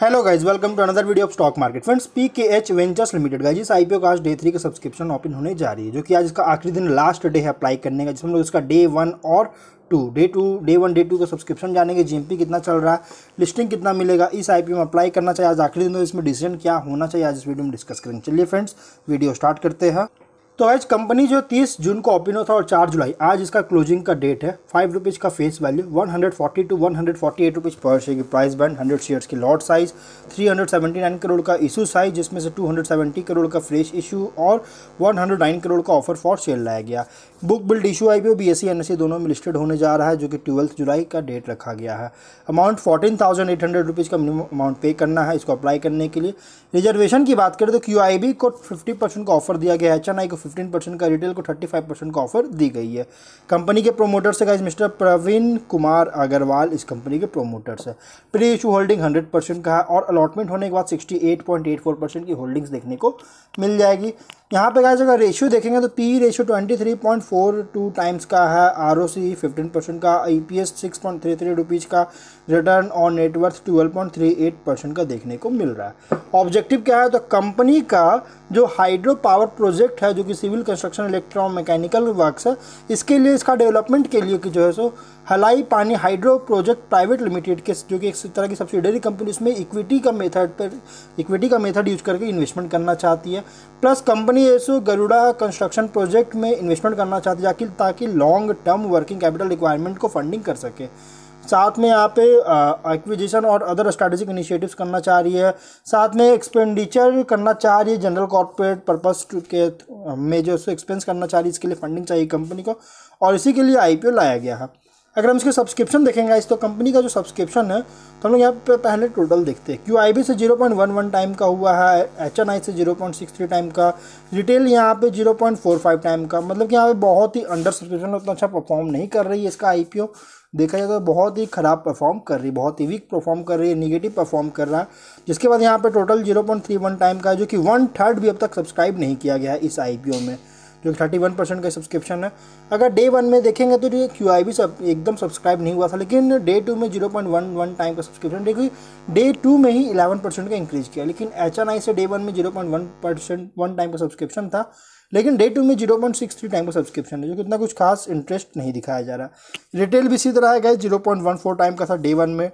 hello guys welcome to another video of stock market friends P K H ventures limited guys इस IPO का आज day three का subscription open होने जा रही है जो कि आज इसका आखिरी दिन लास्ट डे है अप्लाई करने का जिसमें हम लोग इसका डे वन और two day two day one day two का सब्सक्रिप्शन जानेंगे जीएमपी कितना चल रहा है लिस्टिंग कितना मिलेगा इस आई में अप्लाई करना चाहिए आज आखिरी दिन इसमें डिसीजन क्या होना चाहिए आज इस वीडियो में डिस्कस करेंगे चलिए फ्रेंड्स वीडियो स्टार्ट करते हैं तो आज कंपनी जो 30 जून को ओपन हुआ था और 4 जुलाई आज इसका क्लोजिंग का डेट है फाइव रुपीज़ का फेस वैल्यू 140 टू 148 रुपीज़ पर शेयर की प्राइस बैंड 100 शेयर्स की लॉट साइज 379 करोड़ का इशू साइज जिसमें से 270 करोड़ का फ्रेश इशू और 109 करोड़ का ऑफर फॉर सेल लाया गया book build issue I P B S C दोनों में लिस्टेड होने जा रहा है जो कि ट्वेल्थ जुलाई का डेट रखा गया है amount fourteen thousand eight hundred rupees का मिनिमम अमाउंट पे करना है इसको अप्लाई करने के लिए रिजर्वेशन की बात करें तो क्यू आई बी को फिफ्टी परसेंट का ऑफर दिया गया है एच को फिफ्टीन परसेंट का रिटेल को थर्टी फाइव परसेंट का ऑफर दी गई है कंपनी के प्रोमोटर्स है मिस्टर प्रवीण कुमार अग्रवाल इस कंपनी के प्रोमोटर्स है pre issue holding hundred percent का है और अलॉटमेंट होने के बाद sixty eight point eight four percent की होल्डिंग्स देखने को मिल जाएगी यहाँ पे गाइस अगर रेशियो देखेंगे तो P ratio twenty three point four two times का है R O C fifteen percent का E P S six point three three rupees का रिटर्न और net worth twelve point three eight percent का देखने को मिल रहा है ऑब्जेक्टिव क्या है तो कंपनी का जो हाइड्रो पावर प्रोजेक्ट है जो कि civil construction electron mechanical works इसके लिए इसका डेवलपमेंट के लिए कि जो है सो हलाई पानी हाइड्रो प्रोजेक्ट प्राइवेट लिमिटेड के जो कि एक तरह की सब्सिडरी कंपनी उसमें इक्विटी का मेथड पर इक्विटी का मेथड यूज करके इन्वेस्टमेंट करना चाहती है प्लस कंपनी एसो गरुड़ा कंस्ट्रक्शन प्रोजेक्ट में इन्वेस्टमेंट करना चाहती है ताकि long term working capital requirement को फंडिंग कर सके साथ में यहाँ पे एक्विजिशन और अदर स्ट्रेटेजिक इनिशिएटिव्स करना चाह रही है साथ में एक्सपेंडिचर करना चाह रही है जनरल कॉर्पोरेट पर्पस के में जो एक्सपेंस करना चाह रही है इसके लिए फंडिंग चाहिए कंपनी को और इसी के लिए आई लाया गया है अगर हम इसके सब्सक्रिप्शन देखेंगे इस तो कंपनी का जो सब्सक्रिप्शन है तो हम लोग यहाँ पे पहले टोटल देखते हैं क्यू आई बी से zero point one one time का हुआ है एच एन आई से zero point six three time का रिटेल यहाँ पे zero point four five time का मतलब कि यहाँ पे बहुत ही अंडर सब्सक्रिप्शन उतना अच्छा परफॉर्म नहीं कर रही है इसका आई पी ओ देखा जाए तो बहुत ही ख़राब परफॉर्म कर रही है बहुत ही वीक परफॉर्म कर रही है निगेटिव परफॉर्म कर रहा है जिसके बाद यहाँ पर total zero point three one time का है जो कि वन थर्ड भी अब तक सब्सक्राइब नहीं किया गया है इस आई पी ओ में जो कि थर्टी वन परसेंट का सब्सक्रिप्शन है अगर डे वन में देखेंगे तो ये क्यू आई भी सब एकदम सब्सक्राइब नहीं हुआ था लेकिन डे टू में zero point one one time का सब्सक्रिप्शन देखिए डे टू में ही इलेवन परसेंट का इंक्रीज किया लेकिन एच एन आई से डे वन में zero point one percent one time का सब्सक्रिप्शन था लेकिन डे टू में zero point six three time का सब्सक्रिप्शन है जो कि इतना कुछ खास इंटरेस्ट नहीं दिखाया जा रहा रिटेल भी इसी तरह है गए zero point one four time का था डे वन में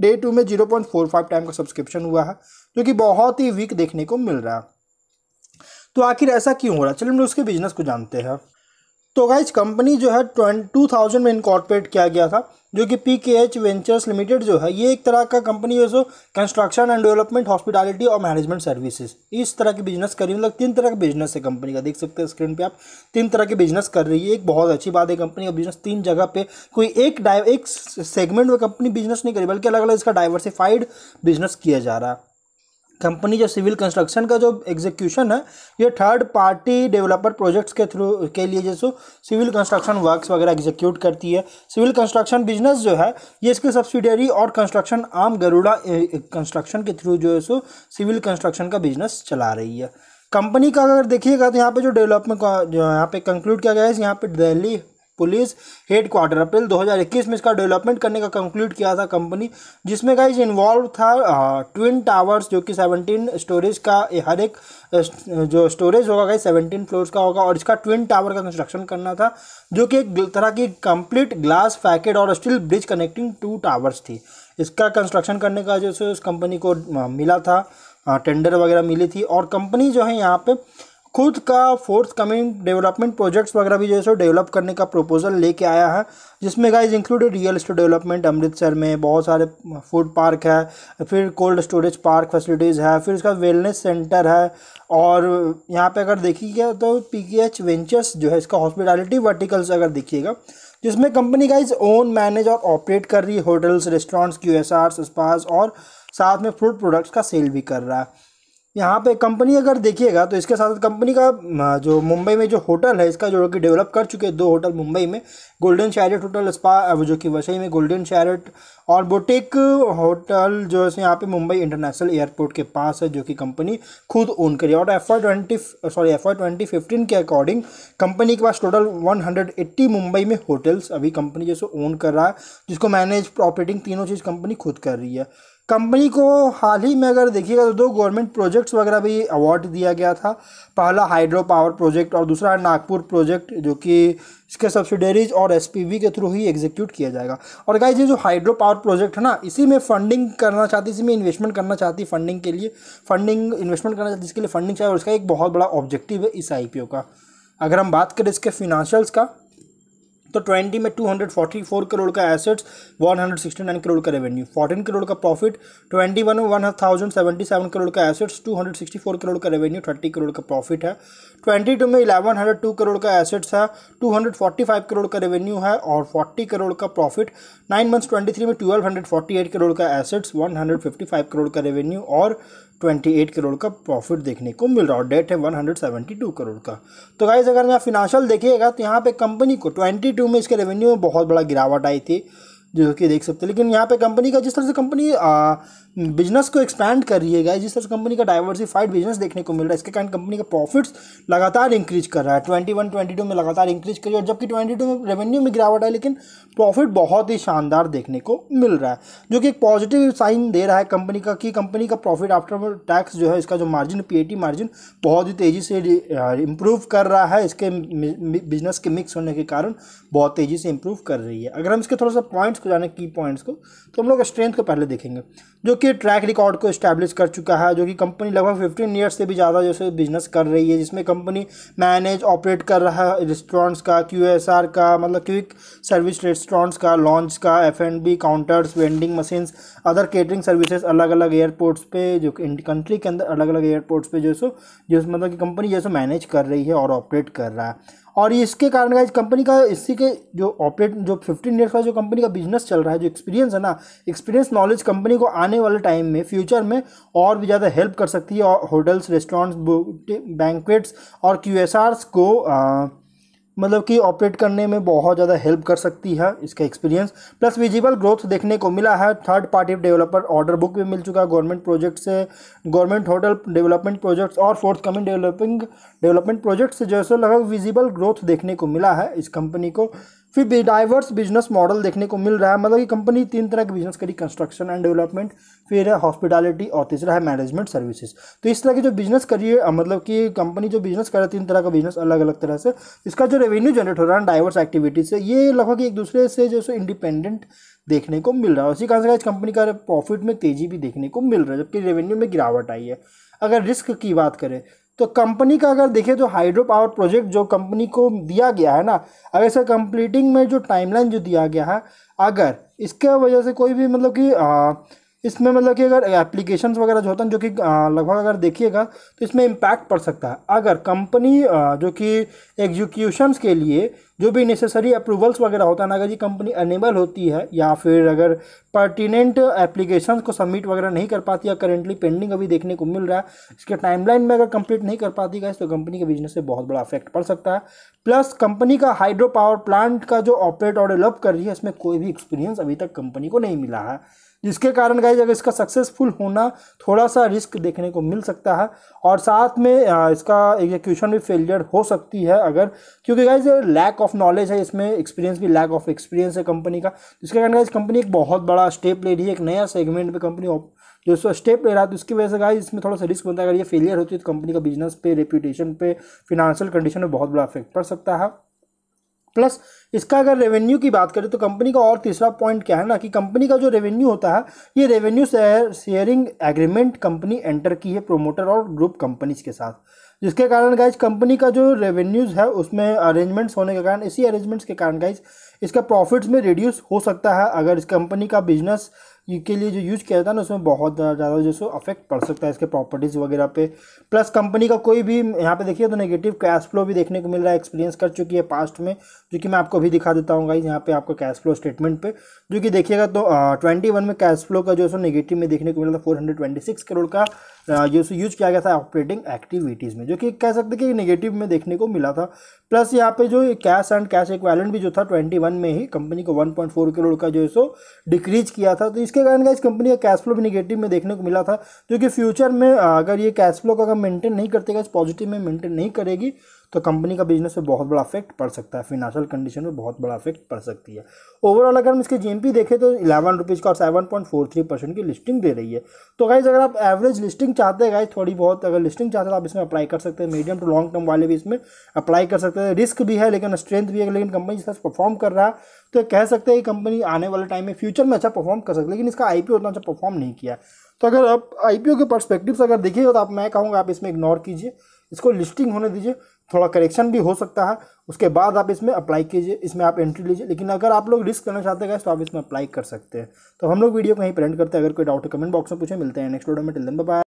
डे टू में zero point four five time का सब्सक्रिप्शन हुआ है जो कि बहुत ही वीक देखने को मिल रहा है तो आखिर ऐसा क्यों हो रहा है चलिए हम उसके बिजनेस को जानते हैं तो गाइज कंपनी जो है टू थाउजेंड में इनकॉर्पोरेट किया गया था जो कि P K H ventures limited जो है ये एक तरह का कंपनी है जो कंस्ट्रक्शन एंड डेवलपमेंट हॉस्पिटलिटी और मैनेजमेंट सर्विसेज इस तरह की बिजनेस कर रही है मतलब तीन तरह का बिजनेस है कंपनी का देख सकते हैं स्क्रीन पे आप तीन तरह के बिजनेस कर रही है एक बहुत अच्छी बात है कंपनी का बिजनेस तीन जगह पे कोई एक डाइव एक सेगमेंट में कंपनी बिजनेस नहीं करी बल्कि अलग अलग इसका डाइवर्सिफाइड बिजनेस किया जा रहा है कंपनी जो सिविल कंस्ट्रक्शन का जो एग्जीक्यूशन है ये थर्ड पार्टी डेवलपर प्रोजेक्ट्स के थ्रू के लिए जैसे सिविल कंस्ट्रक्शन वर्क्स वगैरह एग्जीक्यूट करती है सिविल कंस्ट्रक्शन बिजनेस जो है ये इसके सब्सिडरी और कंस्ट्रक्शन आम गरुड़ा कंस्ट्रक्शन के थ्रू जो है सो सिविल कंस्ट्रक्शन का बिजनेस चला रही है कंपनी का अगर देखिएगा तो यहाँ पे जो डेवलपमेंट यहाँ पे कंक्लूड किया गया है यहाँ पे दिल्ली पुलिस हेडक्वार्टर अप्रैल 2021 में इसका डेवलपमेंट करने का कंक्लूड किया था कंपनी जिसमें का इन्वॉल्व था ट्विन टावर्स जो कि 17 स्टोरेज का हर एक जो स्टोरेज होगा गाई 17 फ्लोर्स का होगा और इसका ट्विन टावर का कंस्ट्रक्शन करना था जो कि एक तरह की कंप्लीट ग्लास पैकेट और steel bridge connecting two towers थी इसका कंस्ट्रक्शन करने का जो उस कंपनी को मिला था टेंडर वगैरह मिली थी और कंपनी जो है यहाँ पे खुद का फोर्थ कमिंग डेवलपमेंट प्रोजेक्ट्स वगैरह भी जो है सो डेवलप करने का प्रपोजल लेके आया है जिसमें guys included real estate development Amritsar में बहुत सारे फूड पार्क है फिर कोल्ड स्टोरेज पार्क फैसिलिटीज़ है फिर इसका वेलनेस सेंटर है और यहाँ पे अगर देखिएगा तो पी के एच वेंचर्स जो है इसका हॉस्पिटैलिटी वर्टिकल्स अगर देखिएगा जिसमें कंपनी गाइज ओन मैनेज और ऑपरेट कर रही है hotels restaurants Q S R और साथ में फूड प्रोडक्ट्स का सेल भी कर रहा है यहाँ पे कंपनी अगर देखिएगा तो इसके साथ कंपनी का जो मुंबई में जो होटल है इसका जो कि डेवलप कर चुके हैं दो होटल मुंबई में गोल्डन शैरट होटल स्पा जो कि वसई में गोल्डन शैरट और बोटेक होटल जो है यहाँ पे मुंबई इंटरनेशनल एयरपोर्ट के पास है जो कि कंपनी खुद ओन करी और F I twenty sorry F I twenty fifteen के अकॉर्डिंग कंपनी के पास total one hundred eighty Mumbai में होटल्स अभी कंपनी जैसे ओन कर रहा है जिसको मैनेज ऑपरेटिंग तीनों चीज़ कंपनी खुद कर रही है कंपनी को हाल ही में अगर देखिएगा तो दो गवर्नमेंट प्रोजेक्ट्स वगैरह भी अवार्ड दिया गया था पहला हाइड्रो पावर प्रोजेक्ट और दूसरा नागपुर प्रोजेक्ट जो कि इसके सब्सिडरीज और एस के थ्रू ही एग्जीक्यूट किया जाएगा और क्या ये जो हाइड्रो पावर प्रोजेक्ट है ना इसी में फंडिंग करना चाहती इसी में इन्वेस्टमेंट करना चाहती फंडिंग के लिए फंडिंग इन्वेस्टमेंट करना चाहती इसके लिए फंडिंग चाहिए और इसका एक बहुत बड़ा ऑब्जेक्टिव है इस आई का अगर हम बात करें इसके फिनांशियल्स का तो ट्वेंटी में two hundred forty four crore का assets one hundred sixty nine crore का रेवेन्यू फोर्टीन करोड़ का प्रॉफिट ट्वेंटी वन में one thousand seventy seven crore का assets two hundred sixty four crore का रेवेन्यू थर्टी करोड़ का प्रॉफिट है ट्वेंटी टू में इलेवन हंड्रेड टू करोड़ का एसेट्स है two hundred forty five crore का रेवेन्यू है और फोर्टी करोड़ का profit nine months twenty three में twelve hundred forty eight crore का assets one hundred fifty five crore का रेवेन्यू और 28 करोड़ का प्रॉफिट देखने को मिल रहा है और डेट है 172 करोड़ का तो गाइज अगर यहाँ फिनांशियल देखिएगा तो यहाँ पे कंपनी को 22 में इसके रेवेन्यू में बहुत बड़ा गिरावट आई थी जो कि देख सकते हैं लेकिन यहाँ पे कंपनी का जिस तरह से कंपनी बिजनेस को एक्सपैंड कर रही है गाइस जिस तरह से कंपनी का डाइवर्सिफाइड बिजनेस देखने को मिल रहा है इसके कारण कंपनी का प्रॉफिट्स लगातार इंक्रीज कर रहा है ट्वेंटी वन ट्वेंटी टू में लगातार इंक्रीज रही और जबकि ट्वेंटी टू में रेवेन्यू में गिरावट है लेकिन प्रॉफिट बहुत ही शानदार देखने को मिल रहा है जो कि एक पॉजिटिव साइन दे रहा है कंपनी का कि कंपनी का प्रॉफिट आफ्टर टैक्स जो है इसका जो मार्जिन पी मार्जिन बहुत ही तेज़ी से इम्प्रूव कर रहा है इसके बिजनेस के मिक्स होने के कारण बहुत तेज़ी से इम्प्रूव कर रही है अगर हम इसके थोड़ा सा पॉइंट पॉइंट्स को जाने की पॉइंट्स को तो हम लोग स्ट्रेंथ को पहले देखेंगे जो कि ट्रैक रिकॉर्ड को इस्टेब्लिश कर चुका है जो कि कंपनी लगभग फिफ्टीन ईयर्स से भी ज़्यादा जैसे बिजनेस कर रही है जिसमें कंपनी मैनेज ऑपरेट कर रहा है रेस्टोरेंट्स का क्यू का मतलब क्विक सर्विस रेस्टोरेंट्स का लॉन्च का F and B counters vending machines other catering services अलग अलग एयरपोर्ट्स पे जो कंट्री के अंदर अलग अलग एयरपोर्ट्स पे जो सो जो मतलब कि कंपनी जैसे मैनेज कर रही है और ऑपरेट कर रहा है और इसके कारण गाइज कंपनी का इसी के जो ऑपरेट जो फिफ्टीन ईयर्स का जो कंपनी का बिजनेस चल रहा है जो एक्सपीरियंस है ना एक्सपीरियंस नॉलेज कंपनी को आने वाले टाइम में फ्यूचर में और भी ज़्यादा हेल्प कर सकती है होटल्स रेस्टोरेंट्स बैंकवेट्स और क्यू को आ, मतलब कि ऑपरेट करने में बहुत ज़्यादा हेल्प कर सकती है इसका एक्सपीरियंस प्लस विजिबल ग्रोथ देखने को मिला है third party developer order book भी मिल चुका है गवर्नमेंट प्रोजेक्ट से गवर्नमेंट होटल डेवलपमेंट प्रोजेक्ट्स और fourth coming developing development project से जैसे लगभग विजिबल ग्रोथ देखने को मिला है इस कंपनी को फिर डाइवर्स बिजनेस मॉडल देखने को मिल रहा है मतलब कि कंपनी तीन तरह के बिजनेस करी कंस्ट्रक्शन एंड डेवलपमेंट फिर है हॉस्पिटलिटी और तीसरा है मैनेजमेंट सर्विसेज तो इस तरह की जो बिजनेस करी है मतलब कि कंपनी जो बिजनेस कर रहा है तीन तरह का बिजनेस अलग अलग तरह से इसका जो रेवेन्यू जनरेट हो रहा है डाइवर्स एक्टिविटीज से ये लगभग एक दूसरे से जो सो इंडिपेंडेंट देखने को मिल रहा है उसी कारण से इस कंपनी का प्रॉफिट में तेजी भी देखने को मिल रहा है जबकि रेवेन्यू में गिरावट आई है अगर रिस्क की बात करें तो कंपनी का अगर देखें तो हाइड्रो पावर प्रोजेक्ट जो कंपनी को दिया गया है ना अगर इसका कंप्लीटिंग में जो टाइमलाइन जो दिया गया है अगर इसके वजह से कोई भी मतलब कि इसमें मतलब कि अगर एप्लीकेशन वगैरह जो होता है जो कि लगभग अगर देखिएगा तो इसमें इम्पैक्ट पड़ सकता है अगर कंपनी जो कि एग्जीक्यूशंस के लिए जो भी नेसेसरी अप्रूवल्स वगैरह होता है ना अगर ये कंपनी अनेबल होती है या फिर अगर पर्टिनेंट एप्लीकेशन को सबमिट वगैरह नहीं कर पाती या करेंटली पेंडिंग अभी देखने को मिल रहा है इसके टाइमलाइन में अगर कंप्लीट नहीं कर पाती गई तो कंपनी के बिजनेस से बहुत बड़ा अफेक्ट पड़ सकता है प्लस कंपनी का हाइड्रो पावर प्लांट का जो ऑपरेट और डेवलप कर रही है इसमें कोई भी एक्सपीरियंस अभी तक कंपनी को नहीं मिला है जिसके कारण गाइज अगर इसका सक्सेसफुल होना थोड़ा सा रिस्क देखने को मिल सकता है और साथ में इसका एग्जीक्यूशन भी फेलियर हो सकती है अगर क्योंकि गाइज लैक ऑफ नॉलेज है इसमें एक्सपीरियंस भी लैक ऑफ एक्सपीरियंस है कंपनी का जिसके कारण गाइज कंपनी एक बहुत बड़ा स्टेप ले रही है एक नया सेगमेंट में कंपनी जो सो स्टेप ले रहा है तो उसकी वजह से गाइज इसमें थोड़ा सा रिस्क बनता है अगर ये फेलियर होती है तो कंपनी का बिजनेस पे रेपूटेशन पे फिनेंशियल कंडीशन में बहुत बड़ा इफेक्ट पड़ सकता है प्लस इसका अगर रेवेन्यू की बात करें तो कंपनी का और तीसरा पॉइंट क्या है ना कि कंपनी का जो रेवेन्यू होता है ये revenue sharing agreement company enter की है प्रोमोटर और ग्रुप कंपनीज के साथ जिसके कारण गाइज कंपनी का जो रेवेन्यूज़ है उसमें अरेंजमेंट्स होने के कारण इसी अरेंजमेंट्स के कारण गाइज इसका प्रॉफिट्स में रिड्यूस हो सकता है अगर इस कंपनी का बिजनेस के लिए जो यूज़ किया जाता है ना उसमें बहुत ज़्यादा जो अफेक्ट पड़ सकता है इसके प्रॉपर्टीज़ वगैरह पे प्लस कंपनी का कोई भी यहाँ पे देखिए तो नेगेटिव कैश फ्लो भी देखने को मिल रहा है एक्सपीरियंस कर चुकी है पास्ट में जो कि मैं आपको भी दिखा देता हूँ गाइज यहाँ पे आपको कैश फ्लो स्टेटमेंट पे जो कि देखिएगा तो ट्वेंटी वन में कैश फ्लो का जो है नेगेटिव में देखने को मिला था four hundred twenty six crore का जो सो यूज किया गया था ऑपरेटिंग एक्टिविटीज़ में जो कि कह सकते कि नेगेटिव में देखने को मिला था प्लस यहाँ पे जो कैश एंड कैश एक भी जो था ट्वेंटी वन में ही कंपनी को वन पॉइंट फोर करोड़ का जो है सो डिक्रीज किया था तो इसके इसके कारण का इस कंपनी का कैश फ्लो भी निगेटिव में देखने को मिला था जो कि फ्यूचर में अगर ये कैश फ्लो का अगर मेंटेन नहीं करते इस पॉजिटिव में मेंटेन नहीं करेगी तो कंपनी का बिजनेस पे बहुत बड़ा अफेक्ट पड़ सकता है फिनेंशियल कंडीशन में बहुत बड़ा अफेक्ट पड़ सकती है ओवरऑल अगर हम इसके जी देखें तो इलेवन रुपीज़ का और seven point four three percent की लिस्टिंग दे रही है तो गाइज अगर आप एवरेज लिस्टिंग चाहते हैं गाइज थोड़ी बहुत अगर लिस्टिंग चाहते हैं तो आप इसमें अप्लाई कर सकते हैं मीडियम टू लॉन्ग टर्म वाले भी इसमें अप्लाई कर सकते हैं रिस्क भी है लेकिन स्ट्रेंथ भी है लेकिन कंपनी जिस परफॉर्म कर रहा है तो कह सकते हैं कि कंपनी आने वाले टाइम में फ्यूचर में अच्छा परफॉर्म कर सकते लेकिन इसका आई उतना अच्छा परफॉर्म नहीं किया तो अगर आप आई के परस्पेक्टिव से अगर देखिए तो आप मैं कहूँगा आप इसमें इग्नोर कीजिए इसको लिस्टिंग होने दीजिए थोड़ा करेक्शन भी हो सकता है उसके बाद आप इसमें अप्लाई कीजिए इसमें आप एंट्री लीजिए लेकिन अगर आप लोग रिस्क करना चाहते हैं तो आप इसमें अप्लाई कर सकते हैं तो हम लोग वीडियो को यहीं प्रेंट करते हैं अगर कोई डाउट कमेंट बॉक्स में पूछे मिलते हैं नेक्स्ट वीडियो में टिल बाय